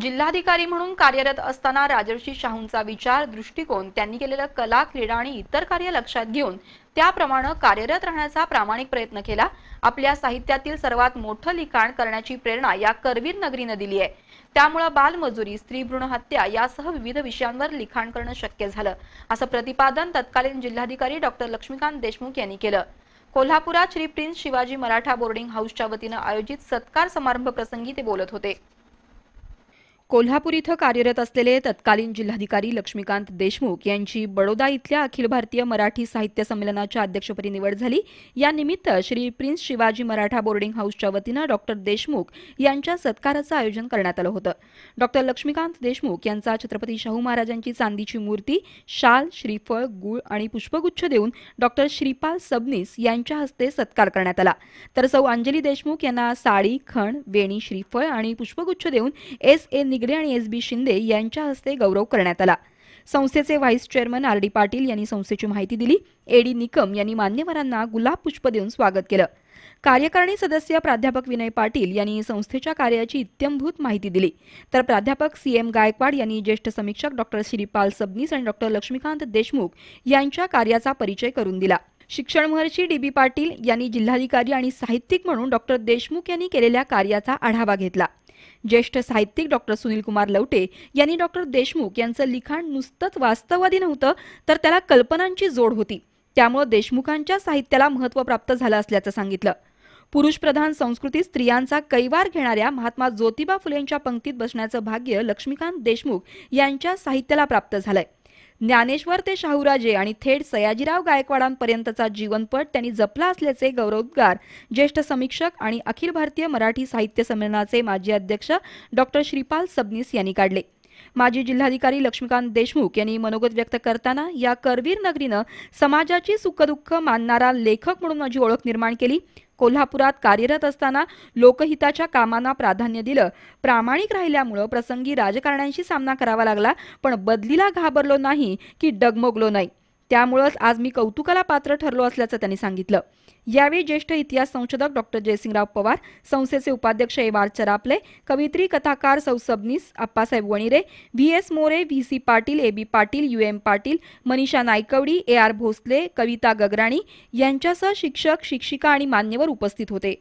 जिल्हाधिकारी म्हणून कार्यरत असताना राजर्षी शाहूंचा विचार दृष्टिकोन त्यांनी केलेलं कला क्रीडा आणि इतर कार्य लक्षात घेऊन त्याप्रमाणे कार्यरत राहण्याचा प्रामाणिक प्रयत्न केला आपल्या साहित्यातील सर्वात मोठं लिखाण करण्याची प्रेरणा या करवीर नगरीनं दिली आहे त्यामुळे बालमजुरी स्त्री भ्रूण हत्या यासह विविध विषयांवर लिखाण करणं शक्य झालं असं प्रतिपादन तत्कालीन जिल्हाधिकारी डॉक्टर लक्ष्मीकांत देशमुख यांनी केलं कोल्हापुरात श्री प्रिन्स शिवाजी मराठा बोर्डिंग हाऊसच्या वतीनं आयोजित सत्कार समारंभ प्रसंगी ते बोलत होते कोल्हापूर इथं कार्यरत असलेले तत्कालीन जिल्हाधिकारी लक्ष्मीकांत देशमुख यांची बडोदा इथल्या अखिल भारतीय मराठी साहित्य संमेलनाच्या अध्यक्षपदी निवड झाली यानिमित्त श्री प्रिन्स शिवाजी मराठा बोर्डिंग हाऊसच्या वतीनं डॉक्टर देशमुख यांच्या सत्काराचं आयोजन करण्यात आलं होतं डॉक्टर लक्ष्मीकांत देशमुख यांचा छत्रपती शाहू महाराजांची चांदीची मूर्ती शाल श्रीफळ गुळ आणि पुष्पगुच्छ देऊन डॉक्टर श्रीपाल सबनीस यांच्या हस्ते सत्कार करण्यात आला तर सौ अंजली देशमुख यांना साडी खण वेणी श्रीफळ आणि पुष्पगुच्छ देऊन एस ए निगडे आणि एस बी शिंदे यांच्या हस्ते गौरव करण्यात आला संस्थेचे vice chairman R D Patil यांनी संस्थेची माहिती दिली एडी निकम यांनी मान्यवरांना गुलाब पुष्प देऊन स्वागत केलं कार्यकारिणी सदस्य प्राध्यापक विनय पाटील यांनी संस्थेच्या कार्याची इत्यंभूत माहिती दिली तर प्राध्यापक सी एम गायकवाड यांनी ज्येष्ठ समीक्षक डॉक्टर श्रीपाल सबनीस आणि डॉक्टर लक्ष्मीकांत देशमुख यांच्या कार्याचा परिचय करून दिला महर्षी डी बी पाटील यांनी जिल्हाधिकारी आणि साहित्यिक म्हणून डॉक्टर देशमुख यांनी केलेल्या कार्याचा आढावा घेतला ज्येष्ठ साहित्यिक डॉक्टर सुनील कुमार लवटे यांनी डॉक्टर देशमुख यांचं लिखाण नुसतंच वास्तववादी नव्हतं तर त्याला कल्पनांची जोड होती त्यामुळे देशमुखांच्या साहित्याला महत्त्व प्राप्त झालं असल्याचं सांगितलं पुरुषप्रधान संस्कृतीत स्त्रियांचा कैवार घेणाऱ्या महात्मा ज्योतिबा फुलेंच्या पंक्तीत बसण्याचं भाग्य लक्ष्मीकांत देशमुख यांच्या साहित्याला प्राप्त झालंय ज्ञानेश्वर ते शाहूराजे आणि थेट सयाजीराव गायकवाडांपर्यंतचा जीवनपट त्यांनी जपला असल्याचे गौरवोद्गार ज्येष्ठ समीक्षक आणि अखिल भारतीय मराठी साहित्य संमेलनाचे माजी अध्यक्ष डॉक्टर श्रीपाल सबनीस यांनी काढले माजी जिल्हाधिकारी लक्ष्मीकांत देशमुख यांनी मनोगत व्यक्त करताना या करवीर नगरीनं समाजाची सुखदुःख मानणारा लेखक म्हणून माझी ओळख निर्माण केली कोल्हापुरात कार्यरत असताना लोकहिताच्या कामांना प्राधान्य दिलं प्रामाणिक राहिल्यामुळं प्रसंगी राजकारण्यांशी सामना करावा लागला पण बदलीला घाबरलो नाही की डगमगलो नाही त्यामुळंच आज मी कौतुकाला पात्र ठरलो असल्याचं त्यांनी सांगितलं यावेळी ज्येष्ठ इतिहास संशोधक डॉक्टर जयसिंगराव पवार संस्थेचे उपाध्यक्ष आर चरापले कवित्री कथाकार सौ Sabnis Appasaheb Wanire V S More V C Patil A B Patil U M Patil Manisha Nayakwadi A R Bhosale Kavita Gagrani यांच्यासह शिक्षक शिक्षिका आणि मान्यवर उपस्थित होते